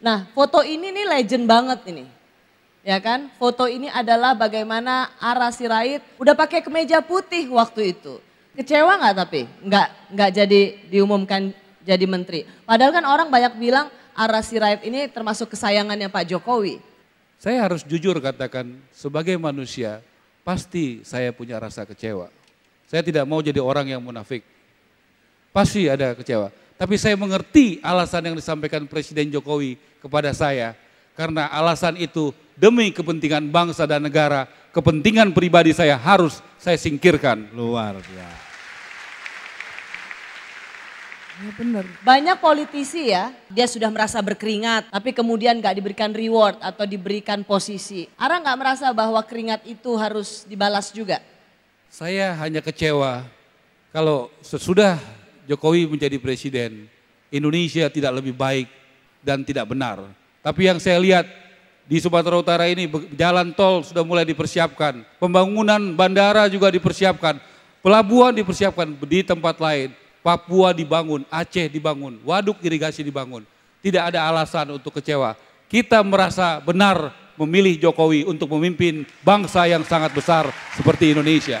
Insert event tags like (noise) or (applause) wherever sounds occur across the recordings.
Nah, foto ini nih legend banget ini. Ya kan? Foto ini adalah bagaimana Ara Sirait udah pakai kemeja putih waktu itu. Kecewa nggak tapi? Nggak nggak jadi diumumkan jadi menteri. Padahal kan orang banyak bilang Ara Sirait ini termasuk kesayangannya Pak Jokowi. Saya harus jujur katakan sebagai manusia pasti saya punya rasa kecewa. Saya tidak mau jadi orang yang munafik. Pasti ada kecewa. Tapi saya mengerti alasan yang disampaikan Presiden Jokowi kepada saya. Karena alasan itu demi kepentingan bangsa dan negara, kepentingan pribadi saya harus saya singkirkan. Luar biasa. Ya benar. Banyak politisi ya, dia sudah merasa berkeringat, tapi kemudian nggak diberikan reward atau diberikan posisi. Ara nggak merasa bahwa keringat itu harus dibalas juga? Saya hanya kecewa kalau sesudah Jokowi menjadi presiden, Indonesia tidak lebih baik dan tidak benar. Tapi yang saya lihat di Sumatera Utara ini jalan tol sudah mulai dipersiapkan, pembangunan bandara juga dipersiapkan, pelabuhan dipersiapkan di tempat lain, Papua dibangun, Aceh dibangun, waduk irigasi dibangun. Tidak ada alasan untuk kecewa. Kita merasa benar memilih Jokowi untuk memimpin bangsa yang sangat besar seperti Indonesia.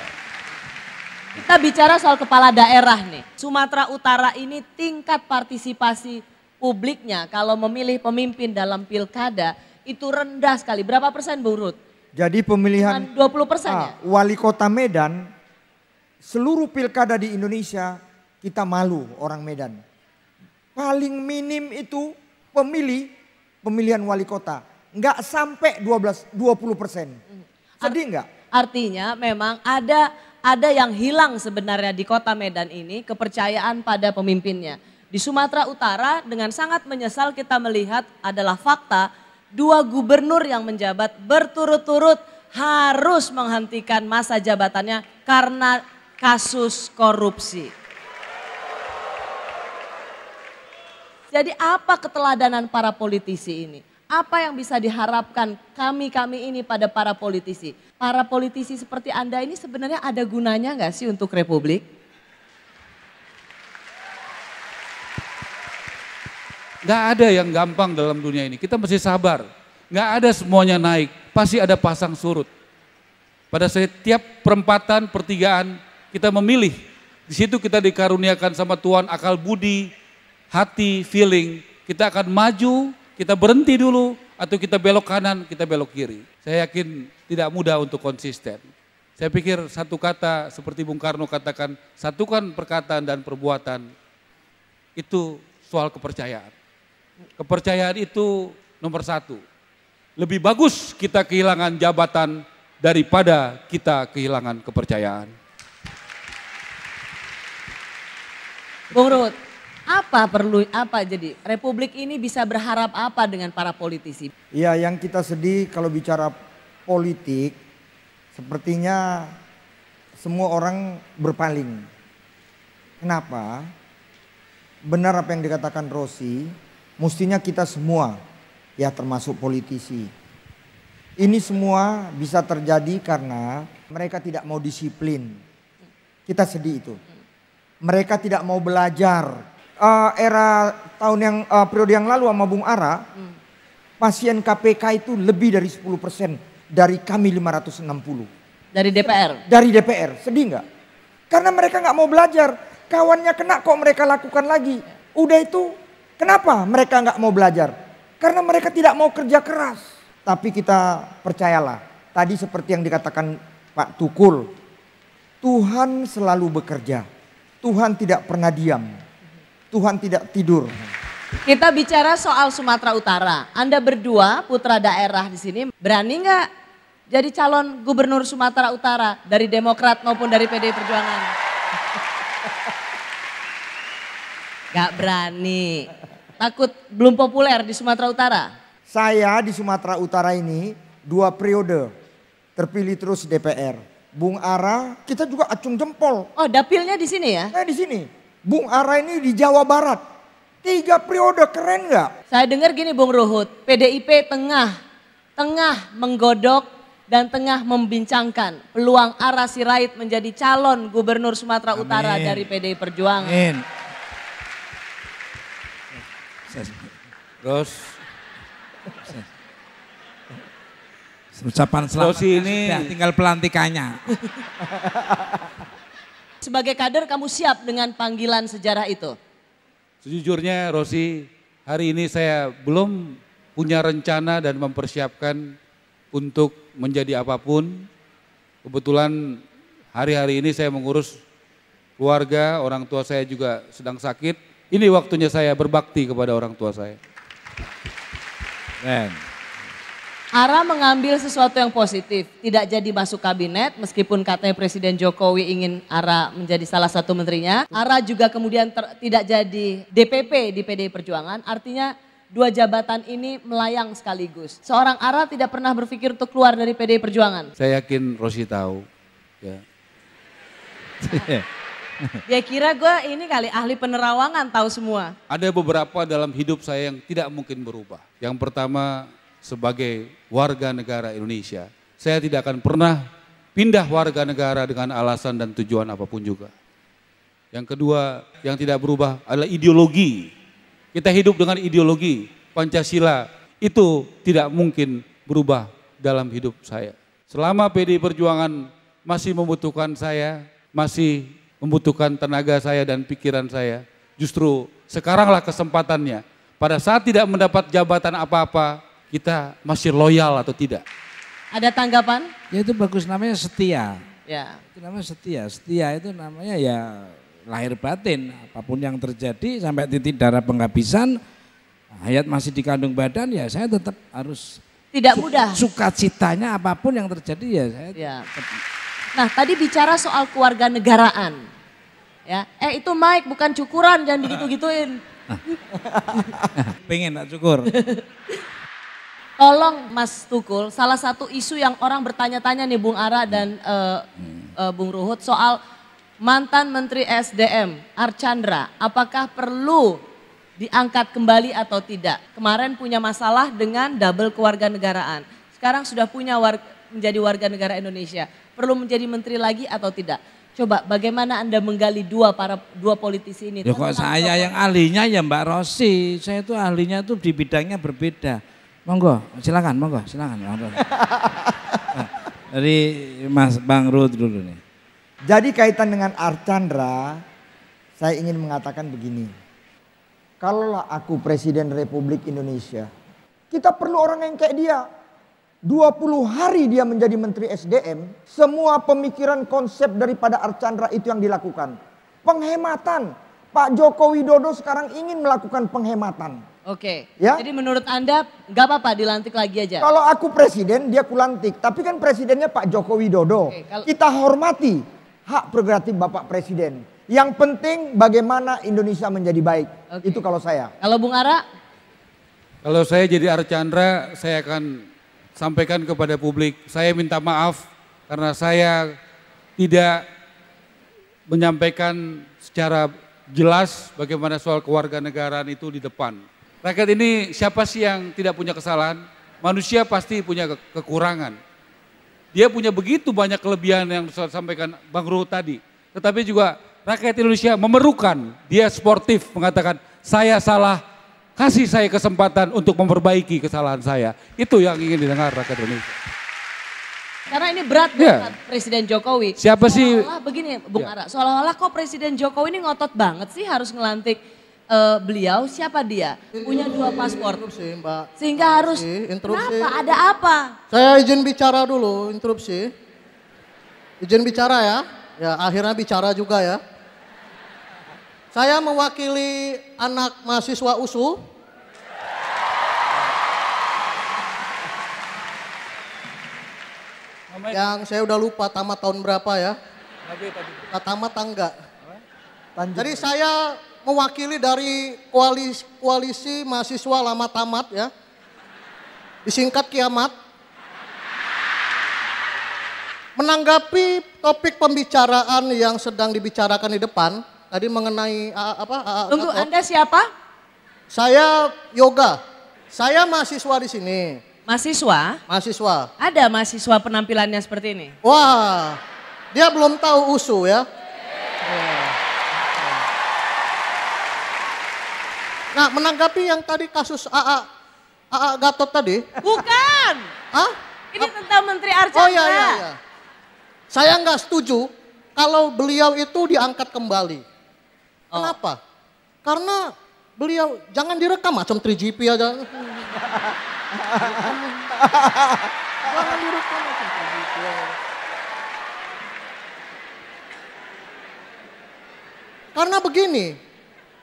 Kita bicara soal kepala daerah nih. Sumatera Utara ini tingkat partisipasi publiknya kalau memilih pemimpin dalam pilkada itu rendah sekali. Berapa persen Burut? Jadi pemilihan 20 persen ah, ya? Wali kota Medan seluruh pilkada di Indonesia kita malu orang Medan. Paling minim itu pemilih pemilihan wali kota. Enggak sampai 12 20 persen. Hmm. Sedih enggak? Artinya memang ada ada yang hilang sebenarnya di kota Medan ini kepercayaan pada pemimpinnya. Di Sumatera Utara dengan sangat menyesal kita melihat adalah fakta dua gubernur yang menjabat berturut-turut harus menghentikan masa jabatannya karena kasus korupsi. Jadi apa keteladanan para politisi ini? Apa yang bisa diharapkan kami-kami ini pada para politisi? Para politisi seperti Anda ini sebenarnya ada gunanya nggak sih untuk Republik? Nggak ada yang gampang dalam dunia ini. Kita mesti sabar. Nggak ada semuanya naik. Pasti ada pasang surut. Pada setiap perempatan, pertigaan, kita memilih. Di situ kita dikaruniakan sama Tuhan akal budi, hati, feeling. Kita akan maju kita berhenti dulu atau kita belok kanan, kita belok kiri. Saya yakin tidak mudah untuk konsisten. Saya pikir satu kata seperti Bung Karno katakan, satukan perkataan dan perbuatan itu soal kepercayaan. Kepercayaan itu nomor satu. Lebih bagus kita kehilangan jabatan daripada kita kehilangan kepercayaan. Bung Ruth, apa perlu apa jadi republik ini bisa berharap apa dengan para politisi? ya yang kita sedih kalau bicara politik sepertinya semua orang berpaling. Kenapa? Benar apa yang dikatakan Rosi, mestinya kita semua ya termasuk politisi. Ini semua bisa terjadi karena mereka tidak mau disiplin. Kita sedih itu. Mereka tidak mau belajar uh, era tahun yang uh, periode yang lalu sama Bung Ara, hmm. pasien KPK itu lebih dari 10 persen dari kami 560. Dari DPR? Dari DPR, sedih nggak? Karena mereka nggak mau belajar, kawannya kena kok mereka lakukan lagi. Udah itu, kenapa mereka nggak mau belajar? Karena mereka tidak mau kerja keras. Tapi kita percayalah, tadi seperti yang dikatakan Pak Tukul, Tuhan selalu bekerja. Tuhan tidak pernah diam. Tuhan tidak tidur. Kita bicara soal Sumatera Utara. Anda berdua putra daerah di sini berani nggak jadi calon gubernur Sumatera Utara dari Demokrat maupun dari PD Perjuangan? Gak berani. Takut belum populer di Sumatera Utara? Saya di Sumatera Utara ini dua periode terpilih terus DPR. Bung Ara, kita juga acung jempol. Oh, dapilnya di sini ya? Eh di sini. Bung Ara ini di Jawa Barat. Tiga periode keren nggak? Saya dengar gini Bung Ruhut, PDIP tengah, tengah menggodok dan tengah membincangkan peluang Ara Sirait menjadi calon gubernur Sumatera Amin. Utara dari PDI Perjuangan. Amin. Terus ucapan selamat. Terus ini ya, tinggal pelantikannya. (laughs) Sebagai kader kamu siap dengan panggilan sejarah itu? Sejujurnya Rosi, hari ini saya belum punya rencana dan mempersiapkan untuk menjadi apapun. Kebetulan hari-hari ini saya mengurus keluarga, orang tua saya juga sedang sakit. Ini waktunya saya berbakti kepada orang tua saya. Man. Ara mengambil sesuatu yang positif, tidak jadi masuk kabinet meskipun katanya Presiden Jokowi ingin Ara menjadi salah satu menterinya. Ara juga kemudian ter, tidak jadi DPP di PDI Perjuangan, artinya dua jabatan ini melayang sekaligus. Seorang Ara tidak pernah berpikir untuk keluar dari PDI Perjuangan. Saya yakin Rosi tahu. Ya. (laughs) Ya kira gue ini kali ahli penerawangan tahu semua. Ada beberapa dalam hidup saya yang tidak mungkin berubah. Yang pertama sebagai warga negara Indonesia. Saya tidak akan pernah pindah warga negara dengan alasan dan tujuan apapun juga. Yang kedua, yang tidak berubah adalah ideologi. Kita hidup dengan ideologi Pancasila. Itu tidak mungkin berubah dalam hidup saya. Selama PDI Perjuangan masih membutuhkan saya, masih membutuhkan tenaga saya dan pikiran saya, justru sekaranglah kesempatannya. Pada saat tidak mendapat jabatan apa-apa, kita masih loyal atau tidak. Ada tanggapan? Ya itu bagus namanya setia. Ya. Itu namanya setia. Setia itu namanya ya lahir batin. Apapun yang terjadi sampai titik darah penghabisan, hayat masih di kandung badan ya saya tetap harus tidak su mudah. Sukacitanya apapun yang terjadi ya saya ya. Tetap. Nah tadi bicara soal keluarga negaraan. Ya, eh itu Mike bukan cukuran jangan begitu gituin (laughs) Pengen tak cukur. (laughs) Tolong Mas Tukul, salah satu isu yang orang bertanya-tanya nih Bung Ara dan uh, uh, Bung Ruhut soal mantan Menteri SDM Archandra, apakah perlu diangkat kembali atau tidak? Kemarin punya masalah dengan double kewarganegaraan. Sekarang sudah punya warga, menjadi warga negara Indonesia. Perlu menjadi menteri lagi atau tidak? Coba bagaimana Anda menggali dua para dua politisi ini? Ya kok saya yang ahlinya ya Mbak Rosi. Saya itu ahlinya itu di bidangnya berbeda. Monggo, silakan, monggo, silakan. Monggo. (laughs) Dari Mas Bang Rud dulu nih. Jadi kaitan dengan Archandra, saya ingin mengatakan begini. Kalaulah aku Presiden Republik Indonesia, kita perlu orang yang kayak dia. 20 hari dia menjadi Menteri SDM, semua pemikiran konsep daripada Archandra itu yang dilakukan. Penghematan, Pak Joko Widodo sekarang ingin melakukan penghematan. Oke. Ya? Jadi menurut Anda nggak apa-apa dilantik lagi aja? Kalau aku presiden dia kulantik. Tapi kan presidennya Pak Joko Widodo. Oke, kalau... Kita hormati hak prerogatif Bapak Presiden. Yang penting bagaimana Indonesia menjadi baik. Oke. Itu kalau saya. Kalau Bung Ara? Kalau saya jadi Archandra saya akan sampaikan kepada publik. Saya minta maaf karena saya tidak menyampaikan secara jelas bagaimana soal kewarganegaraan itu di depan. Rakyat ini siapa sih yang tidak punya kesalahan? Manusia pasti punya ke kekurangan. Dia punya begitu banyak kelebihan yang disampaikan Bang Ruhut tadi. Tetapi juga rakyat Indonesia memerlukan, dia sportif mengatakan, saya salah, kasih saya kesempatan untuk memperbaiki kesalahan saya. Itu yang ingin didengar rakyat Indonesia. Karena ini berat iya. banget yeah. Presiden Jokowi. Siapa sih? Seolah-olah begini Bung yeah. Ara, seolah-olah kok Presiden Jokowi ini ngotot banget sih harus ngelantik uh, beliau siapa dia? Punya dua paspor. Interupsi Mbak. Sehingga harus, interupsi. kenapa? Ada apa? Saya izin bicara dulu, interupsi. Izin bicara ya. Ya akhirnya bicara juga ya. Saya mewakili anak mahasiswa USU yang saya udah lupa tamat tahun berapa ya. Nah, tamat tangga. Jadi saya mewakili dari koalisi, koalisi mahasiswa lama tamat ya. Disingkat kiamat. Menanggapi topik pembicaraan yang sedang dibicarakan di depan tadi mengenai apa? Tunggu, Anda siapa? Saya yoga. Saya mahasiswa di sini. Mahasiswa? Mahasiswa. Ada mahasiswa penampilannya seperti ini? Wah, dia belum tahu usu ya. Nah, menanggapi yang tadi kasus AA AA Gatot tadi? Bukan. Hah? Ini tentang Menteri Archandra. Oh iya iya iya. Saya nggak setuju kalau beliau itu diangkat kembali. Oh. Kenapa? Karena beliau jangan direkam macam 3GP aja. (laughs) Karena begini,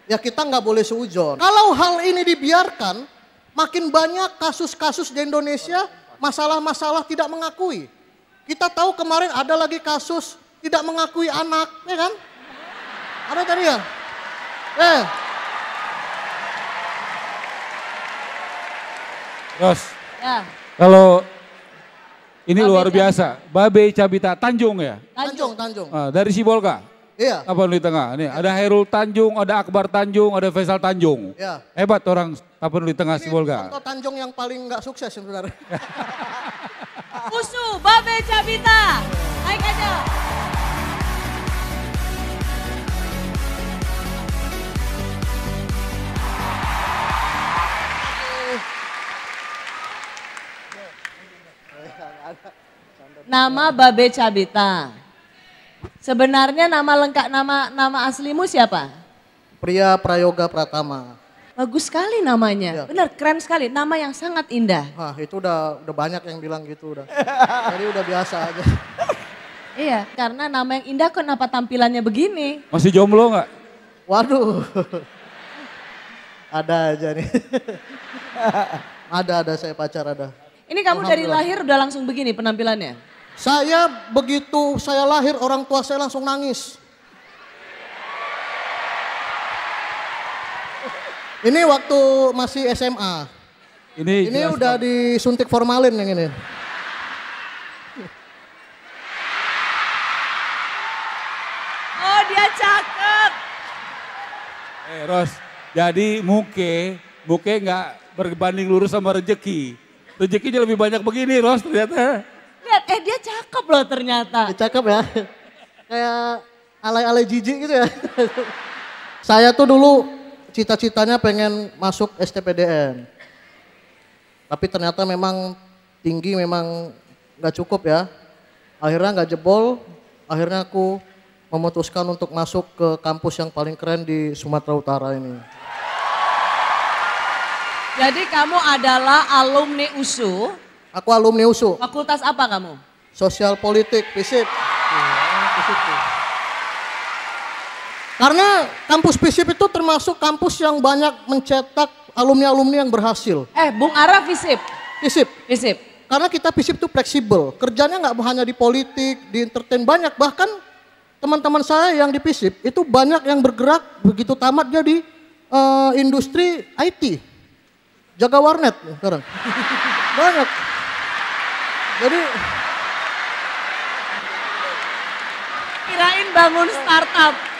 ya kita nggak boleh seujon. Kalau hal ini dibiarkan, makin banyak kasus-kasus di Indonesia masalah-masalah tidak mengakui. Kita tahu kemarin ada lagi kasus tidak mengakui anak, ya kan? Ada tadi ya? Eh, Ros. Ya. Kalau ini Babe luar biasa. Babe Cabita Tanjung ya? Tanjung, Tanjung. Ah, dari Sibolga. Iya. Apa di tengah? Nih, ada Herul Tanjung, ada Akbar Tanjung, ada Faisal Tanjung. Iya. Hebat orang apa di tengah Sibolga. Kan contoh Tanjung yang paling nggak sukses sebenarnya. Pusu (laughs) Babe Cabita. Naik aja. Nama Babe Cabita. Sebenarnya nama lengkap nama nama aslimu siapa? Pria Prayoga Pratama. Bagus sekali namanya. Ya. Benar, keren sekali. Nama yang sangat indah. Wah, itu udah udah banyak yang bilang gitu udah. (laughs) Jadi udah biasa aja. iya, karena nama yang indah kenapa tampilannya begini? Masih jomblo nggak? Waduh. ada aja nih. (laughs) ada ada saya pacar ada. Ini kamu dari lahir udah langsung begini penampilannya? Saya begitu saya lahir orang tua saya langsung nangis. Ini waktu masih SMA. Ini, ini udah udah disuntik formalin yang ini. Oh dia cakep. Eh Ros, jadi muke, muke nggak berbanding lurus sama rejeki. Rezekinya lebih banyak begini Ros ternyata. Lihat, eh dia cakep loh ternyata. Dia cakep ya. Kayak alay-alay jijik gitu ya. Saya tuh dulu cita-citanya pengen masuk STPDN. Tapi ternyata memang tinggi memang nggak cukup ya. Akhirnya nggak jebol, akhirnya aku memutuskan untuk masuk ke kampus yang paling keren di Sumatera Utara ini. Jadi kamu adalah alumni USU. Aku alumni USU. Fakultas apa kamu? Sosial politik, FISIP. Karena kampus FISIP itu termasuk kampus yang banyak mencetak alumni-alumni yang berhasil. Eh, Bung Ara FISIP. FISIP. FISIP. Karena kita FISIP itu fleksibel. Kerjanya nggak hanya di politik, di entertain banyak. Bahkan teman-teman saya yang di FISIP itu banyak yang bergerak begitu tamat jadi uh, eh, industri IT jaga warnet sekarang. (laughs) Banyak. Jadi kirain bangun startup.